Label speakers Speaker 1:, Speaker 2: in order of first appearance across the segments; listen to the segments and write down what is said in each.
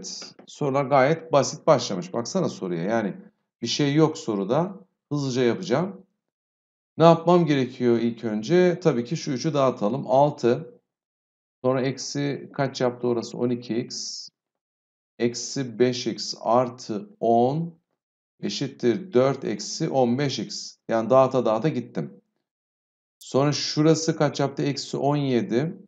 Speaker 1: Evet. Sorular gayet basit başlamış. Baksana soruya. Yani bir şey yok soruda. Hızlıca yapacağım. Ne yapmam gerekiyor ilk önce? Tabii ki şu 3'ü dağıtalım. 6. Sonra eksi kaç yaptı orası? 12x. Eksi 5x artı 10 eşittir 4 eksi 15x. Yani dağıta dağıta gittim. Sonra şurası kaç yaptı? Eksi 17.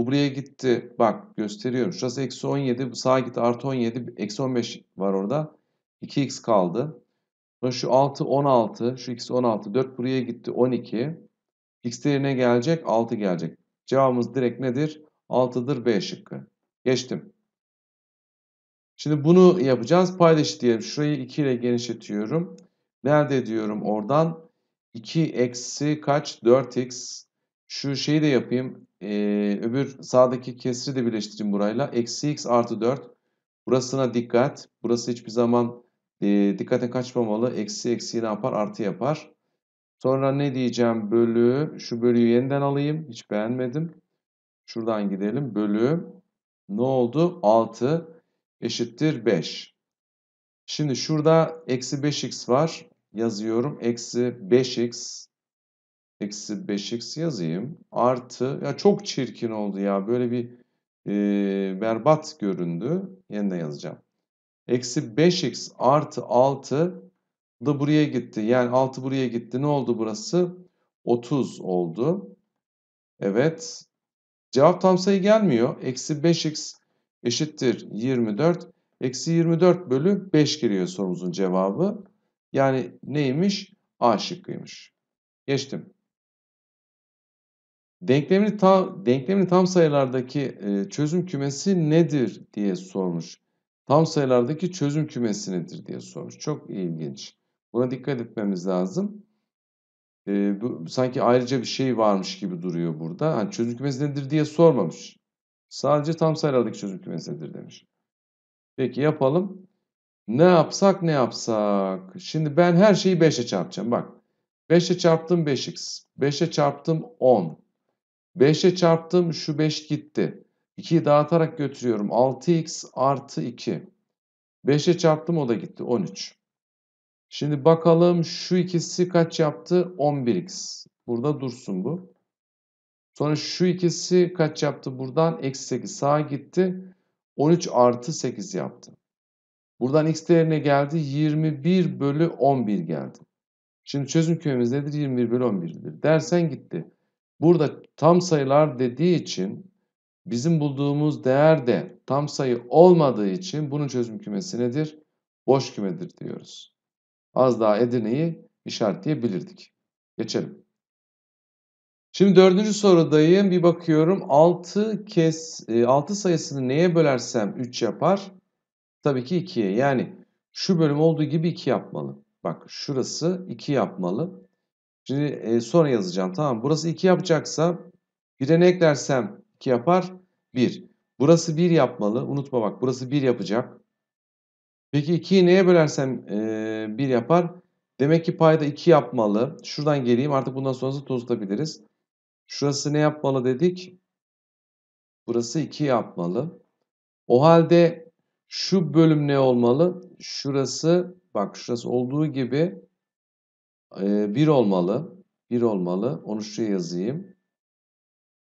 Speaker 1: Bu buraya gitti. Bak gösteriyorum. Şurası eksi 17. bu Sağa gitti artı 17. Eksi 15 var orada. 2x kaldı. Şu 6 16. Şu x 16. 4 buraya gitti 12. X değerine gelecek 6 gelecek. Cevabımız direkt nedir? 6'dır B şıkkı. Geçtim. Şimdi bunu yapacağız. Paylaş diyelim. Şurayı 2 ile genişletiyorum. Nerede diyorum oradan? 2 eksi kaç? 4x şu şeyi de yapayım. Ee, öbür sağdaki kesri de birleştireyim burayla. Eksi x artı 4. Burasına dikkat. Burası hiçbir zaman e, dikkate kaçmamalı. Eksi eksi ne yapar? Artı yapar. Sonra ne diyeceğim? Bölü. Şu bölüyü yeniden alayım. Hiç beğenmedim. Şuradan gidelim. Bölü. Ne oldu? 6 eşittir 5. Şimdi şurada eksi 5x var. Yazıyorum. Eksi 5x Eksi 5x yazayım. Artı ya çok çirkin oldu ya böyle bir e, berbat göründü. Yeniden yazacağım. Eksi 5x artı 6 da buraya gitti. Yani 6 buraya gitti. Ne oldu burası? 30 oldu. Evet. Cevap tam sayı gelmiyor. Eksi 5x eşittir 24. Eksi 24 bölü 5 giriyor sorumuzun cevabı. Yani neymiş? A şıkkıymış. Geçtim. Denklemini tam, denklemini tam sayılardaki e, çözüm kümesi nedir diye sormuş. Tam sayılardaki çözüm kümesi nedir diye sormuş. Çok ilginç. Buna dikkat etmemiz lazım. E, bu, sanki ayrıca bir şey varmış gibi duruyor burada. Hani çözüm kümesi nedir diye sormamış. Sadece tam sayılardaki çözüm kümesi nedir demiş. Peki yapalım. Ne yapsak ne yapsak. Şimdi ben her şeyi 5'e çarpacağım. Bak 5'e çarptım 5x. 5'e çarptım 10. 5'e çarptım şu 5 gitti. 2'yi dağıtarak götürüyorum. 6x artı 2. 5'e çarptım o da gitti 13. Şimdi bakalım şu ikisi kaç yaptı? 11x. Burada dursun bu. Sonra şu ikisi kaç yaptı? Buradan eksi 8 sağa gitti. 13 artı 8 yaptı. Buradan x değerine geldi. 21 bölü 11 geldi. Şimdi çözüm kümemiz nedir? 21 bölü 11'dir. Dersen gitti. Burada tam sayılar dediği için bizim bulduğumuz değer de tam sayı olmadığı için bunun çözüm kümesi nedir? Boş kümedir diyoruz. Az daha Edirne'yi işaretleyebilirdik. Geçelim. Şimdi dördüncü sorudayım. Bir bakıyorum 6 kez 6 sayısını neye bölersem 3 yapar? Tabii ki 2'ye. Yani şu bölüm olduğu gibi 2 yapmalı. Bak şurası 2 yapmalı. Şimdi e, sonra yazacağım. Tamam. Burası 2 yapacaksa 1'e ne eklersem 2 yapar? 1. Burası 1 yapmalı. Unutma bak. Burası 1 yapacak. Peki 2'yi neye bölersem e, yapar? Demek ki payda 2 yapmalı. Şuradan geleyim. Artık bundan sonrası tozlatabiliriz. Şurası ne yapmalı dedik? Burası 2 yapmalı. O halde şu bölüm ne olmalı? Şurası bak şurası olduğu gibi bir olmalı. bir olmalı. Onu şuraya yazayım.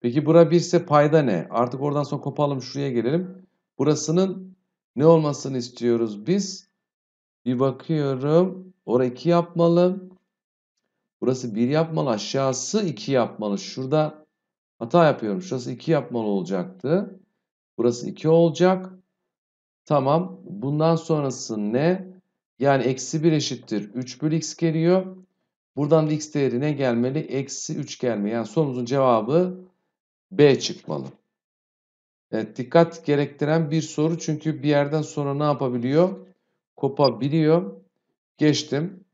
Speaker 1: Peki bura 1 ise payda ne? Artık oradan sonra kopalım şuraya gelelim. Burasının ne olmasını istiyoruz biz? Bir bakıyorum. Oraya 2 yapmalı. Burası 1 yapmalı. Aşağısı 2 yapmalı. Şurada hata yapıyorum. Şurası 2 yapmalı olacaktı. Burası 2 olacak. Tamam. Bundan sonrası ne? Yani eksi 1 eşittir. 3 bölü x geliyor. Buradan x değeri ne gelmeli? Eksi 3 gelmeli. Yani sorumuzun cevabı B çıkmalı. Evet, dikkat gerektiren bir soru çünkü bir yerden sonra ne yapabiliyor? Kopabiliyor. Geçtim.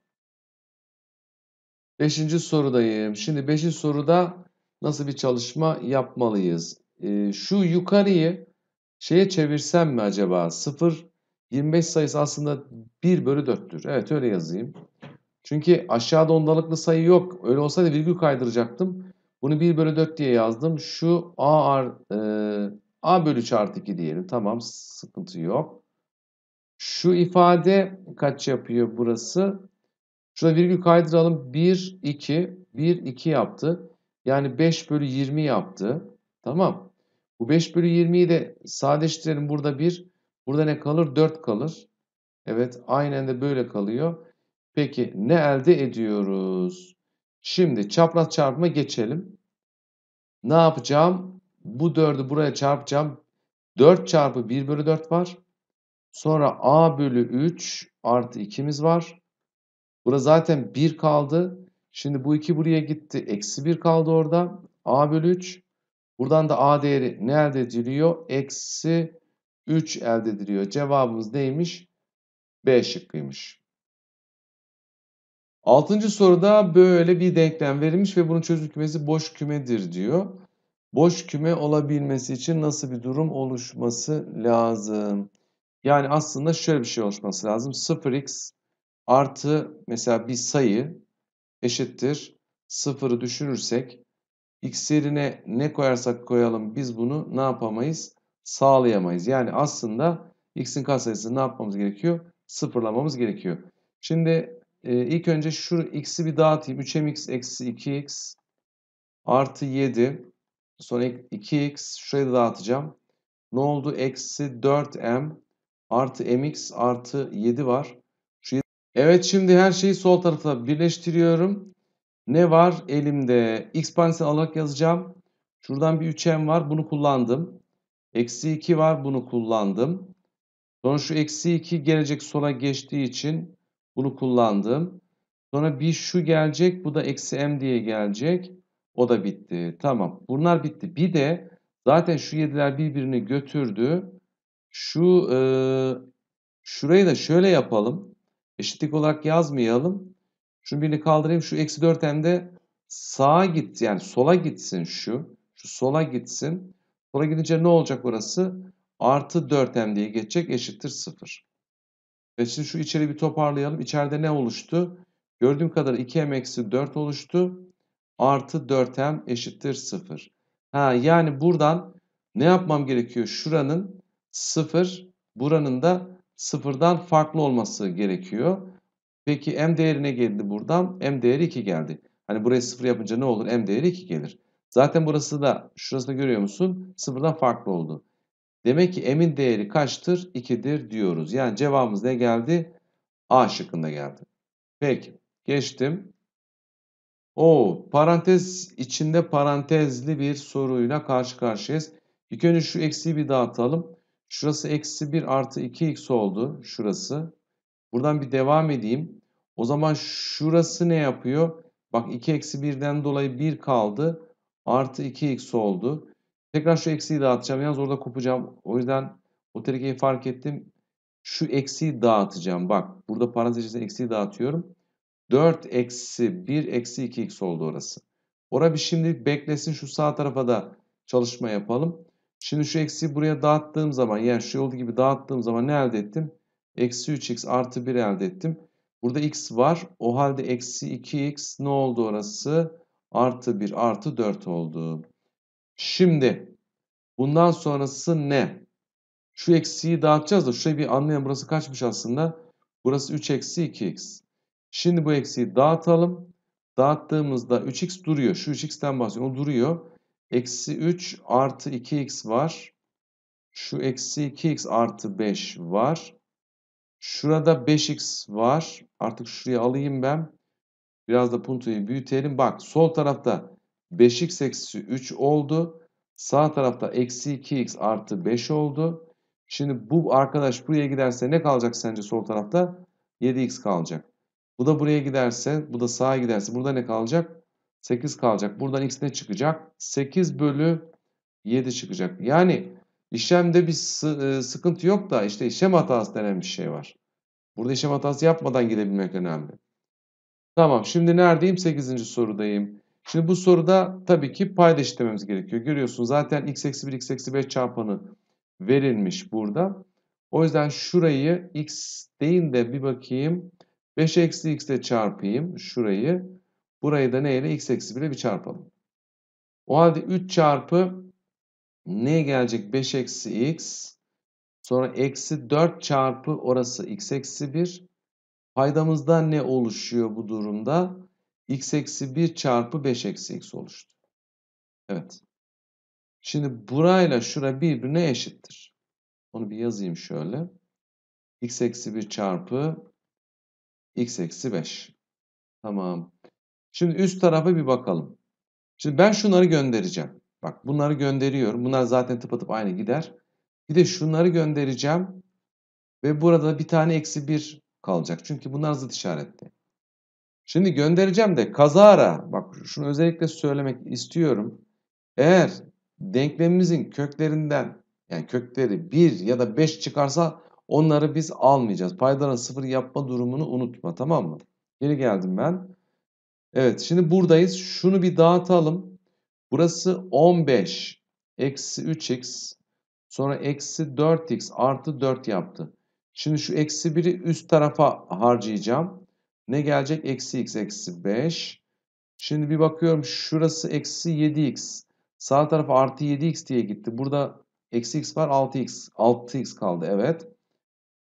Speaker 1: Beşinci sorudayım. Şimdi beşinci soruda nasıl bir çalışma yapmalıyız? Ee, şu yukarıyı şeye çevirsem mi acaba? 0, 25 sayısı aslında 1 bölü 4'tür. Evet öyle yazayım. Çünkü aşağıda ondalıklı sayı yok. Öyle olsaydı virgül kaydıracaktım. Bunu 1 bölü 4 diye yazdım. Şu A, ar, e, A bölü çarpı 2 diyelim. Tamam sıkıntı yok. Şu ifade kaç yapıyor burası? Şurada virgül kaydıralım. 1, 2, 1, 2 yaptı. Yani 5 bölü 20 yaptı. Tamam. Bu 5 bölü 20'yi de sadeleştirelim. Burada 1. Burada ne kalır? 4 kalır. Evet aynen de böyle kalıyor. Peki ne elde ediyoruz? Şimdi çapraz çarpıma geçelim. Ne yapacağım? Bu 4'ü buraya çarpacağım. 4 çarpı 1 bölü 4 var. Sonra a bölü 3 artı 2'miz var. Burada zaten 1 kaldı. Şimdi bu 2 buraya gitti. Eksi 1 kaldı orada. a bölü 3. Buradan da a değeri ne elde ediliyor? Eksi 3 elde ediliyor. Cevabımız neymiş? B şıkkıymış. Altıncı soruda böyle bir denklem verilmiş ve bunun çözüm kümesi boş kümedir diyor. Boş küme olabilmesi için nasıl bir durum oluşması lazım? Yani aslında şöyle bir şey oluşması lazım. 0x artı mesela bir sayı eşittir. 0'ı düşünürsek x yerine ne koyarsak koyalım biz bunu ne yapamayız? Sağlayamayız. Yani aslında x'in katsayısını ne yapmamız gerekiyor? Sıfırlamamız gerekiyor. Şimdi e, ilk önce şu x'i bir dağıtayım. 3mx eksi 2x artı 7. Sonra 2x şuraya da dağıtacağım. Ne oldu? Eksi 4m artı mx artı 7 var. Şu evet şimdi her şeyi sol tarafa birleştiriyorum. Ne var elimde? X panesini alarak yazacağım. Şuradan bir 3m var. Bunu kullandım. Eksi 2 var. Bunu kullandım. Sonra şu eksi 2 gelecek sola geçtiği için bunu kullandım. Sonra bir şu gelecek. Bu da eksi m diye gelecek. O da bitti. Tamam. Bunlar bitti. Bir de zaten şu yediler birbirini götürdü. Şu e, şurayı da şöyle yapalım. Eşitlik olarak yazmayalım. Şunu birini kaldırayım. Şu eksi 4 hem de sağa gitti Yani sola gitsin şu. Şu sola gitsin. Sola gidince ne olacak orası? Artı 4m diye geçecek eşittir 0. Ve şimdi şu içeri bir toparlayalım. İçeride ne oluştu? Gördüğüm kadar 2m eksi 4 oluştu. Artı 4m eşittir 0. Ha, yani buradan ne yapmam gerekiyor? Şuranın 0, buranın da 0'dan farklı olması gerekiyor. Peki m değerine geldi buradan. M değeri 2 geldi. Hani burayı 0 yapınca ne olur? M değeri 2 gelir. Zaten burası da şurası da görüyor musun? 0'dan farklı oldu. Demek ki emin değeri kaçtır? 2'dir diyoruz. Yani cevabımız ne geldi? A şıkkında geldi. Peki geçtim. O parantez içinde parantezli bir soruyla karşı karşıyayız. İlk önce şu eksiği bir dağıtalım. Şurası eksi 1 artı 2x oldu. Şurası. Buradan bir devam edeyim. O zaman şurası ne yapıyor? Bak 2 eksi 1'den dolayı 1 kaldı. Artı 2x oldu. Tekrar şu eksiği dağıtacağım. Yalnız orada kopacağım. O yüzden o tehlikeyi fark ettim. Şu eksiği dağıtacağım. Bak burada parantez içerisinde eksiği dağıtıyorum. 4 eksi 1 eksi 2 x oldu orası. Ora bir şimdilik beklesin. Şu sağ tarafa da çalışma yapalım. Şimdi şu eksiği buraya dağıttığım zaman yani şu olduğu gibi dağıttığım zaman ne elde ettim? Eksi 3x artı 1 elde ettim. Burada x var. O halde eksi 2x ne oldu orası? Artı 1 artı 4 oldu. Şimdi bundan sonrası ne? Şu eksiği dağıtacağız da şurayı bir anlayalım. Burası kaçmış aslında? Burası 3 eksi 2x. Şimdi bu eksiği dağıtalım. Dağıttığımızda 3x duruyor. Şu 3x'ten bahsediyorum. O duruyor. Eksi 3 artı 2x var. Şu eksi 2x artı 5 var. Şurada 5x var. Artık şuraya alayım ben. Biraz da puntoyu büyütelim. Bak sol tarafta 5x eksi 3 oldu. Sağ tarafta eksi 2x artı 5 oldu. Şimdi bu arkadaş buraya giderse ne kalacak sence sol tarafta? 7x kalacak. Bu da buraya giderse, bu da sağa giderse burada ne kalacak? 8 kalacak. Buradan x ne çıkacak? 8 bölü 7 çıkacak. Yani işlemde bir e, sıkıntı yok da işte işlem hatası denen bir şey var. Burada işlem hatası yapmadan gidebilmek önemli. Tamam şimdi neredeyim? 8. sorudayım. Şimdi bu soruda tabii ki payda eşitlememiz gerekiyor. Görüyorsunuz zaten x eksi 1 x eksi 5 çarpanı verilmiş burada. O yüzden şurayı x deyin de bir bakayım. 5 eksi x ile çarpayım şurayı. Burayı da neyle? x eksi 1 ile bir çarpalım. O halde 3 çarpı ne gelecek? 5 eksi x. Sonra eksi 4 çarpı orası x eksi 1. Paydamızdan ne oluşuyor bu durumda? x eksi 1 çarpı 5 eksi x oluştu. Evet. Şimdi burayla şura birbirine eşittir. Onu bir yazayım şöyle. x eksi 1 çarpı x eksi 5. Tamam. Şimdi üst tarafa bir bakalım. Şimdi ben şunları göndereceğim. Bak bunları gönderiyorum. Bunlar zaten tıpatıp aynı gider. Bir de şunları göndereceğim. Ve burada bir tane eksi 1 kalacak. Çünkü bunlar zıt işaretli. Şimdi göndereceğim de kazara bak şunu özellikle söylemek istiyorum. Eğer denklemimizin köklerinden yani kökleri 1 ya da 5 çıkarsa onları biz almayacağız. Paydaların sıfır yapma durumunu unutma tamam mı? Geri geldim ben. Evet şimdi buradayız. Şunu bir dağıtalım. Burası 15 eksi 3x sonra eksi 4x artı 4 yaptı. Şimdi şu eksi 1'i üst tarafa harcayacağım. Ne gelecek? Eksi x eksi 5. Şimdi bir bakıyorum şurası eksi 7x. Sağ taraf artı 7x diye gitti. Burada eksi x var 6x. 6x kaldı evet.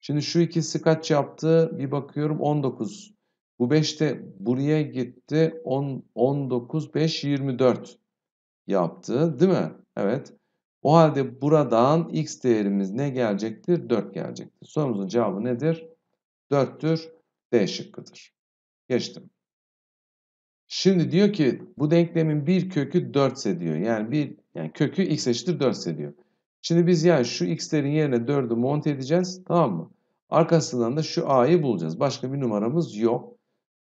Speaker 1: Şimdi şu ikisi kaç yaptı? Bir bakıyorum 19. Bu 5 de buraya gitti. 10, 19, 5, 24 yaptı değil mi? Evet. O halde buradan x değerimiz ne gelecektir? 4 gelecektir. Sorumuzun cevabı nedir? 4'tür. D şıkkıdır. Geçtim. Şimdi diyor ki bu denklemin bir kökü 4 ise diyor. Yani bir yani kökü x eşittir 4 ise diyor. Şimdi biz yani şu x'lerin yerine 4'ü monte edeceğiz. Tamam mı? Arkasından da şu a'yı bulacağız. Başka bir numaramız yok.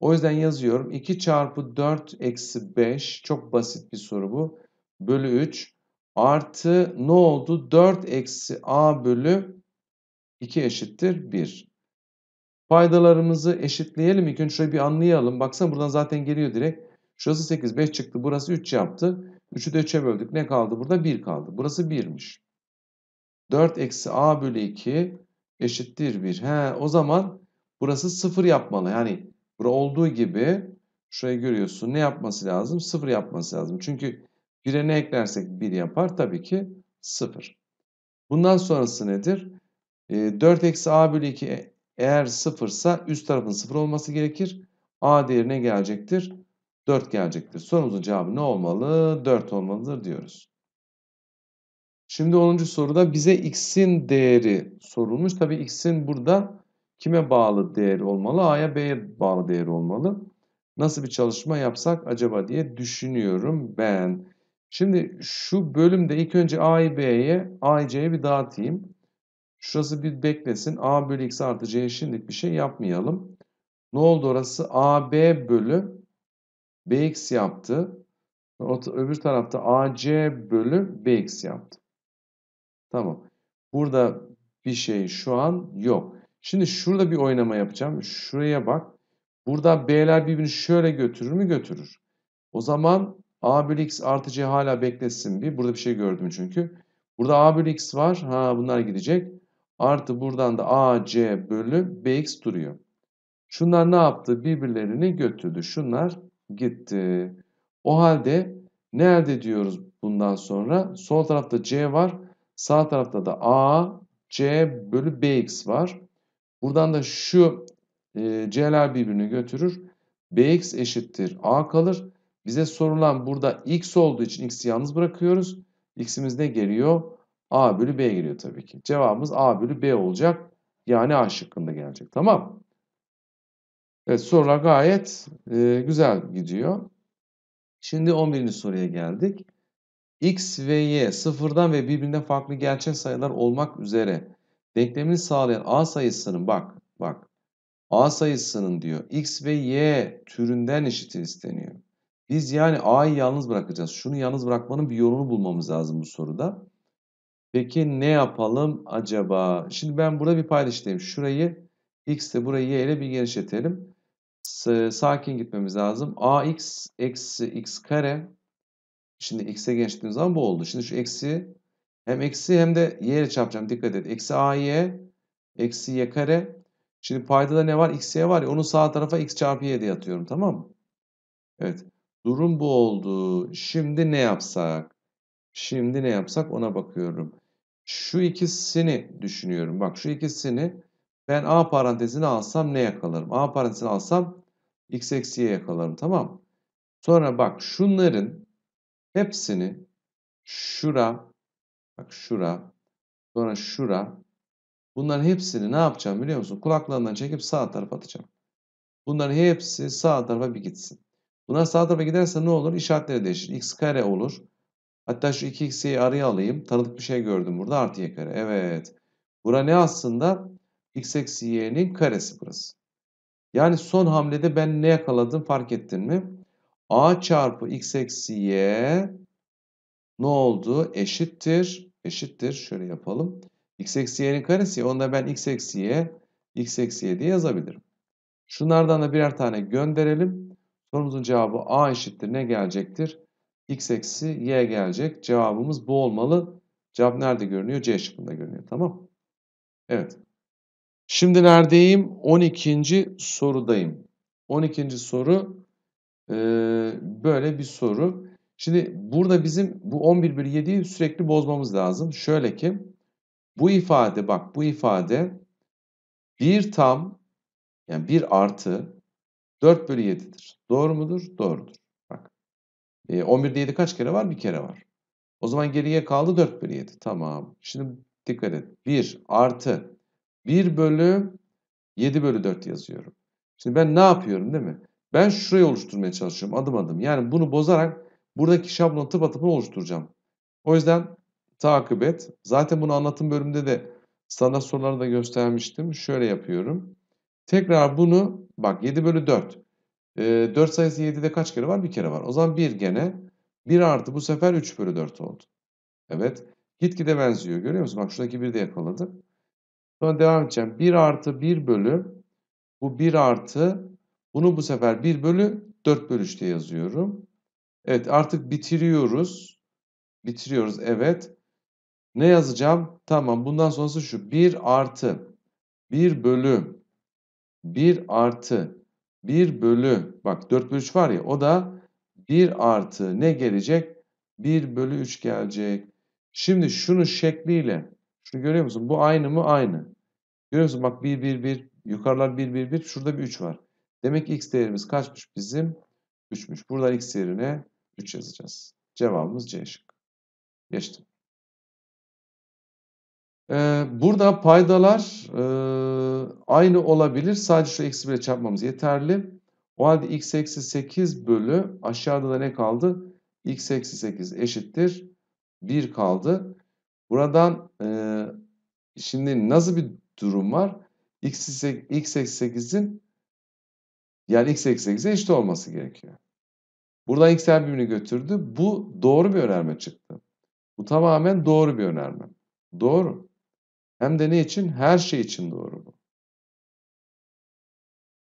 Speaker 1: O yüzden yazıyorum. 2 çarpı 4 eksi 5. Çok basit bir soru bu. Bölü 3. Artı ne oldu? 4 eksi a bölü 2 eşittir 1. Faydalarımızı eşitleyelim ilk önce şöyle bir anlayalım. Baksana buradan zaten geliyor direkt. Şurası 8, 5 çıktı. Burası 3 yaptı. 3'ü de 3'e böldük. Ne kaldı burada? 1 kaldı. Burası 1'miş. 4 eksi a bölü 2 eşittir 1. He, o zaman burası 0 yapmalı. Yani bura olduğu gibi şurayı görüyorsun. Ne yapması lazım? 0 yapması lazım. Çünkü 1'e ne eklersek 1 yapar. Tabii ki 0. Bundan sonrası nedir? 4 ee, eksi a bölü 2 eğer sıfırsa üst tarafın sıfır olması gerekir. A değerine gelecektir. 4 gelecektir. Sorumuzun cevabı ne olmalı? 4 olmalıdır diyoruz. Şimdi 10. soruda bize x'in değeri sorulmuş. Tabii x'in burada kime bağlı değeri olmalı? A'ya B'ye bağlı değeri olmalı. Nasıl bir çalışma yapsak acaba diye düşünüyorum ben. Şimdi şu bölümde ilk önce A'yı B'ye, A'yı C'ye bir dağıtayım. Şurası bir beklesin. A bölü x artı c şimdilik bir şey yapmayalım. Ne oldu orası? AB bölü bx yaptı. Öbür tarafta AC bölü bx yaptı. Tamam. Burada bir şey şu an yok. Şimdi şurada bir oynama yapacağım. Şuraya bak. Burada B'ler birbirini şöyle götürür mü? Götürür. O zaman A bölü X artı C hala beklesin bir. Burada bir şey gördüm çünkü. Burada A bölü X var. Ha bunlar gidecek. Artı buradan da AC bölü BX duruyor. Şunlar ne yaptı? Birbirlerini götürdü. Şunlar gitti. O halde ne elde ediyoruz bundan sonra? Sol tarafta C var. Sağ tarafta da A, C bölü BX var. Buradan da şu e, C'ler birbirini götürür. BX eşittir A kalır. Bize sorulan burada X olduğu için X'i yalnız bırakıyoruz. X'imiz ne geliyor? A bölü B geliyor tabii ki. Cevabımız A bölü B olacak. Yani A şıkkında gelecek. Tamam. Evet sorular gayet e, güzel gidiyor. Şimdi 11. soruya geldik. X ve Y sıfırdan ve birbirinden farklı gerçek sayılar olmak üzere denklemini sağlayan A sayısının bak bak A sayısının diyor X ve Y türünden eşittir isteniyor. Biz yani A'yı yalnız bırakacağız. Şunu yalnız bırakmanın bir yolunu bulmamız lazım bu soruda. Peki ne yapalım acaba? Şimdi ben burada bir paylaşayım. Şurayı x ile burayı y ile bir genişletelim. Sakin gitmemiz lazım. ax eksi x kare. Şimdi x'e genişlettiğim zaman bu oldu. Şimdi şu eksi hem eksi hem de y ile çarpacağım. Dikkat et. Eksi ay eksi y kare. Şimdi payda da ne var? X'e var ya. Onun sağ tarafa x çarpı y diye atıyorum. Tamam mı? Evet. Durum bu oldu. Şimdi ne yapsak? Şimdi ne yapsak ona bakıyorum. Şu ikisini düşünüyorum. Bak şu ikisini ben A parantezini alsam ne yakalarım? A parantezini alsam x eksi y yakalarım. Tamam Sonra bak şunların hepsini şura, bak şura, sonra şura. Bunların hepsini ne yapacağım biliyor musun? Kulaklarından çekip sağ tarafa atacağım. Bunların hepsi sağ tarafa bir gitsin. Bunlar sağ tarafa giderse ne olur? İşaretleri değişir. X kare olur. Hatta şu 2x'i araya alayım. Tanıdık bir şey gördüm burada. Artı y kare. Evet. Bura ne aslında? x eksi y'nin karesi burası. Yani son hamlede ben ne yakaladım fark ettin mi? a çarpı x eksi y ne oldu? Eşittir. Eşittir. Şöyle yapalım. x eksi y'nin karesi. Onda ben x eksi y x eksi y diye yazabilirim. Şunlardan da birer tane gönderelim. Sorumuzun cevabı a eşittir. Ne gelecektir? x eksi y gelecek. Cevabımız bu olmalı. Cevap nerede görünüyor? C şıkkında görünüyor. Tamam. Evet. Şimdi neredeyim? 12. sorudayım. 12. soru e, böyle bir soru. Şimdi burada bizim bu 11 bir 7'yi sürekli bozmamız lazım. Şöyle ki bu ifade bak bu ifade 1 tam yani 1 artı 4 bölü 7'dir. Doğru mudur? Doğrudur. E, 11'de 7 kaç kere var? Bir kere var. O zaman geriye kaldı 4 bölü 7. Tamam. Şimdi dikkat et. 1 artı 1 bölü 7 bölü 4 yazıyorum. Şimdi ben ne yapıyorum değil mi? Ben şurayı oluşturmaya çalışıyorum adım adım. Yani bunu bozarak buradaki şablonu tıpatıpını oluşturacağım. O yüzden takip et. Zaten bunu anlatım bölümünde de standart soruları da göstermiştim. Şöyle yapıyorum. Tekrar bunu bak 7 bölü 4. E, 4 sayısı 7'de kaç kere var? Bir kere var. O zaman 1 gene 1 artı bu sefer 3 bölü 4 oldu. Evet. Gitgide benziyor. Görüyor musun? Bak şuradaki 1'i de yakaladık. Sonra devam edeceğim. 1 artı 1 bölü bu 1 artı bunu bu sefer 1 bölü 4 bölü 3 diye yazıyorum. Evet artık bitiriyoruz. Bitiriyoruz. Evet. Ne yazacağım? Tamam bundan sonrası şu. 1 artı 1 bölü 1 artı 1 bölü bak 4 bölü 3 var ya o da 1 artı ne gelecek? 1 bölü 3 gelecek. Şimdi şunu şekliyle şunu görüyor musun? Bu aynı mı? Aynı. Görüyor musun? Bak 1 1 1 yukarılar 1 1 1 şurada bir 3 var. Demek ki x değerimiz kaçmış bizim? 3'müş. Buradan x yerine 3 yazacağız. Cevabımız C şık. Geçtim. Ee, burada paydalar e, aynı olabilir. Sadece şu eksi 1'e çarpmamız yeterli. O halde x eksi 8 bölü aşağıda da ne kaldı? x eksi 8 eşittir. 1 kaldı. Buradan e, şimdi nasıl bir durum var? x eksi 8'in yani x eksi 8'e eşit olması gerekiyor. Buradan x'ler birbirini götürdü. Bu doğru bir önerme çıktı. Bu tamamen doğru bir önerme. Doğru. Hem de ne için? Her şey için doğru bu.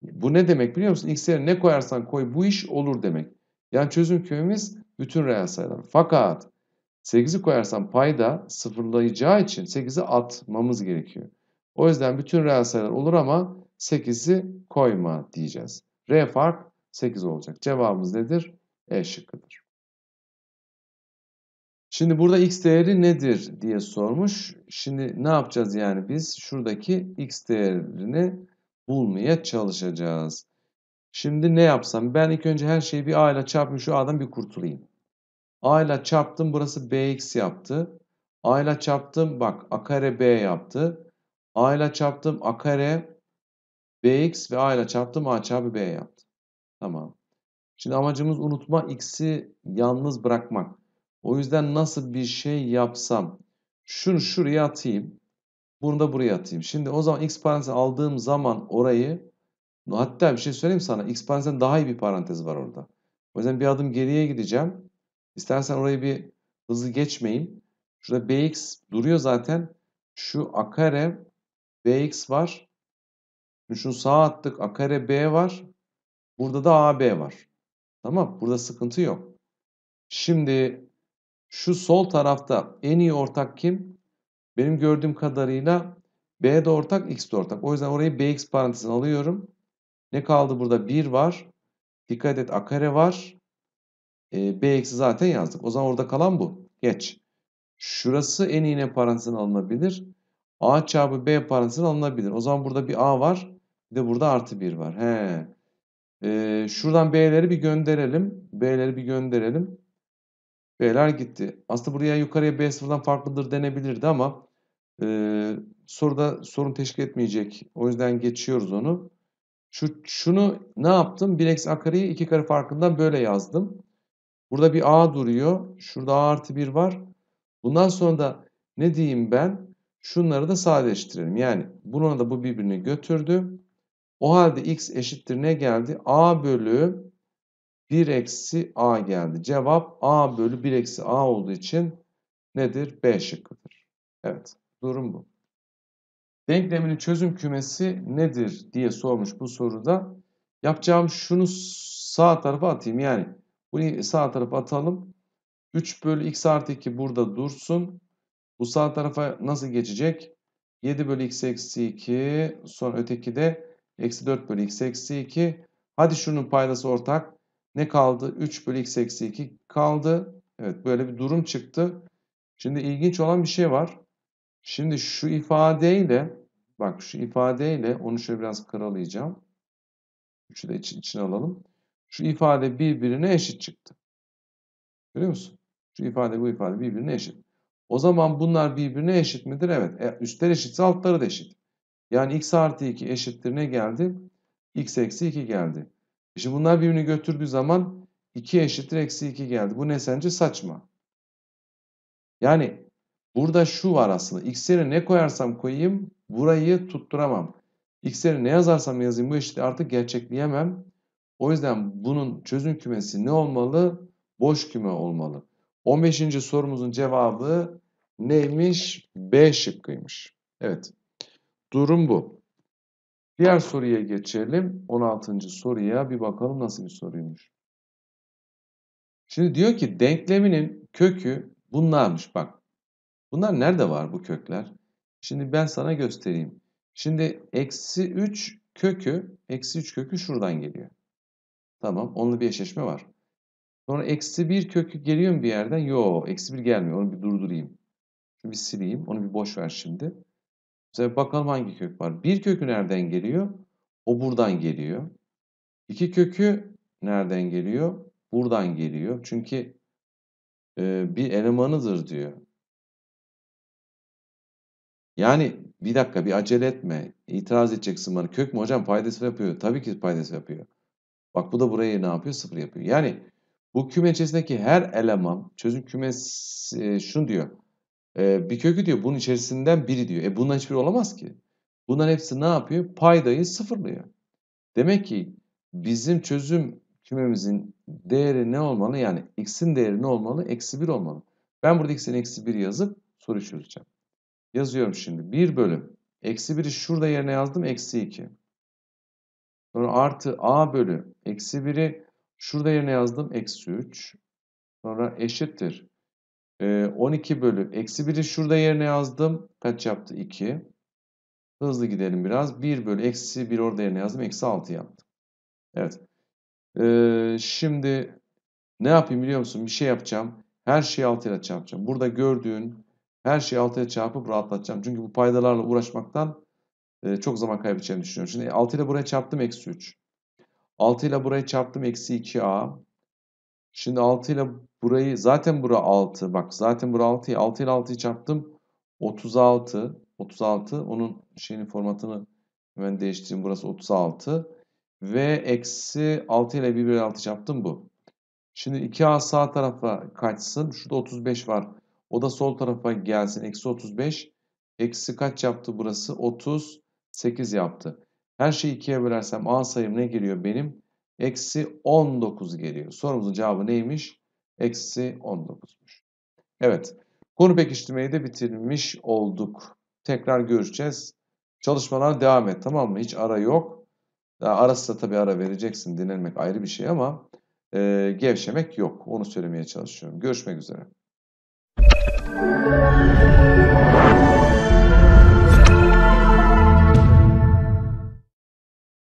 Speaker 1: Bu ne demek biliyor musun? X yerine ne koyarsan koy bu iş olur demek. Yani çözüm kümemiz bütün reel sayılar. Fakat 8'i koyarsan payda sıfırlayacağı için 8'i atmamız gerekiyor. O yüzden bütün reel sayılar olur ama 8'i koyma diyeceğiz. R fark 8 olacak. Cevabımız nedir? E şıkkıdır. Şimdi burada x değeri nedir diye sormuş. Şimdi ne yapacağız yani biz şuradaki x değerini bulmaya çalışacağız. Şimdi ne yapsam? Ben ilk önce her şeyi bir a ile çarpayım. Şu a'dan bir kurtulayım. a ile çarptım. Burası bx yaptı. a ile çarptım. Bak a kare b yaptı. a ile çarptım. a kare bx ve a ile çarptım. a çarpı b yaptı. Tamam. Şimdi amacımız unutma x'i yalnız bırakmak. O yüzden nasıl bir şey yapsam şunu şuraya atayım. Bunu da buraya atayım. Şimdi o zaman x parantezi aldığım zaman orayı hatta bir şey söyleyeyim sana. X parantezden daha iyi bir parantez var orada. O yüzden bir adım geriye gideceğim. İstersen orayı bir hızlı geçmeyin. Şurada bx duruyor zaten. Şu a kare bx var. Şunu sağa attık. A kare b var. Burada da ab var. Tamam. Burada sıkıntı yok. Şimdi şu sol tarafta en iyi ortak kim? Benim gördüğüm kadarıyla B de ortak, X de ortak. O yüzden orayı BX parantezine alıyorum. Ne kaldı burada? 1 var. Dikkat et A kare var. E, BX'i zaten yazdık. O zaman orada kalan bu. Geç. Şurası en iğne parantezine alınabilir. A çarpı B parantezine alınabilir. O zaman burada bir A var. Bir de burada artı 1 var. He. E, şuradan B'leri bir gönderelim. B'leri bir gönderelim. B'ler gitti. Aslında buraya yukarıya B sıfırdan farklıdır denebilirdi ama e, soruda sorun teşkil etmeyecek. O yüzden geçiyoruz onu. Şu, şunu ne yaptım? 1 eksi a kareyi 2 kare farkından böyle yazdım. Burada bir a duruyor. Şurada a artı 1 var. Bundan sonra da ne diyeyim ben? Şunları da sadeleştirelim. Yani buna da bu birbirini götürdü. O halde x eşittir ne geldi? a bölü 1 eksi a geldi. Cevap a bölü 1 eksi a olduğu için nedir? B şıkkıdır. Evet durum bu. Denklemin çözüm kümesi nedir diye sormuş bu soruda. Yapacağım şunu sağ tarafa atayım. Yani bunu sağ tarafa atalım. 3 bölü x artı 2 burada dursun. Bu sağ tarafa nasıl geçecek? 7 bölü x eksi 2 sonra öteki de eksi 4 bölü x eksi 2. Hadi şunun paydası ortak. Ne kaldı? 3 bölü x eksi 2 kaldı. Evet böyle bir durum çıktı. Şimdi ilginç olan bir şey var. Şimdi şu ifadeyle bak şu ifadeyle onu şöyle biraz karalayacağım. Üçü de için, içine alalım. Şu ifade birbirine eşit çıktı. Görüyor musun? Şu ifade bu ifade birbirine eşit. O zaman bunlar birbirine eşit midir? Evet. E, üstler eşitse altları da eşit. Yani x artı 2 eşittir ne geldi? x eksi 2 geldi. Şimdi bunlar birbirini götürdüğü zaman 2 eşittir eksi 2 geldi. Bu ne sence? Saçma. Yani burada şu var aslında. X ne koyarsam koyayım burayı tutturamam. X ne yazarsam yazayım bu eşitliği artık gerçekleyemem. O yüzden bunun çözüm kümesi ne olmalı? Boş küme olmalı. 15. sorumuzun cevabı neymiş? B şıkkıymış. Evet. Durum bu. Diğer soruya geçelim. 16. soruya bir bakalım nasıl bir soruymuş. Şimdi diyor ki denkleminin kökü bunlarmış. Bak bunlar nerede var bu kökler? Şimdi ben sana göstereyim. Şimdi eksi 3 kökü, eksi 3 kökü şuradan geliyor. Tamam onunla bir eşleşme var. Sonra eksi 1 kökü geliyor mu bir yerden? Yo eksi 1 gelmiyor onu bir durdurayım. Şunu bir sileyim onu bir boş ver şimdi. Mesela bakalım hangi kök var. Bir kökü nereden geliyor? O buradan geliyor. İki kökü nereden geliyor? Buradan geliyor. Çünkü e, bir elemanıdır diyor. Yani bir dakika bir acele etme. İtiraz edeceksin bana. Kök mü hocam faydası yapıyor? Tabii ki faydası yapıyor. Bak bu da burayı ne yapıyor? Sıfır yapıyor. Yani bu küme içerisindeki her eleman çözüm kümesi e, şunu diyor. E, bir kökü diyor bunun içerisinden biri diyor. E bundan hiçbir olamaz ki. Bunların hepsi ne yapıyor? Paydayı sıfırlıyor. Demek ki bizim çözüm kümemizin değeri ne olmalı? Yani x'in değeri ne olmalı? Eksi 1 olmalı. Ben burada x'in eksi 1 yazıp soru çözeceğim. Yazıyorum şimdi. 1 bölüm. Eksi 1'i şurada yerine yazdım. Eksi 2. Sonra artı a bölü. Eksi 1'i şurada yerine yazdım. Eksi 3. Sonra eşittir. 12 bölü eksi 1'i şurada yerine yazdım. Kaç yaptı? 2. Hızlı gidelim biraz. 1 bölü eksi 1 orada yerine yazdım. Eksi 6 yaptım. Evet. Ee, şimdi ne yapayım biliyor musun? Bir şey yapacağım. Her şeyi 6 ile çarpacağım. Burada gördüğün her şeyi 6'ya çarpıp rahatlatacağım. Çünkü bu paydalarla uğraşmaktan e, çok zaman kaybedeceğimi düşünüyorum. Şimdi 6 ile buraya çarptım eksi 3. 6 ile buraya çarptım eksi 2a. Şimdi 6 ile burayı zaten bura 6. Bak zaten bura 6'yı 6 ile 6'yı çarptım. 36. 36. Onun şeyini formatını hemen değiştireyim. Burası 36. Ve eksi 6 ile 1 bölü 6 çarptım bu. Şimdi 2A sağ tarafa kaçsın. Şurada 35 var. O da sol tarafa gelsin. Eksi 35. Eksi kaç yaptı burası? 38 yaptı. Her şeyi 2'ye bölersem A sayım ne geliyor benim? eksi 19 geliyor. Sorumuzun cevabı neymiş? Eksi 19'muş. Evet. Konu pekiştirmeyi de bitirmiş olduk. Tekrar görüşeceğiz. Çalışmalar devam et tamam mı? Hiç ara yok. Daha arası da tabii ara vereceksin. Dinlenmek ayrı bir şey ama e, gevşemek yok. Onu söylemeye çalışıyorum. Görüşmek üzere.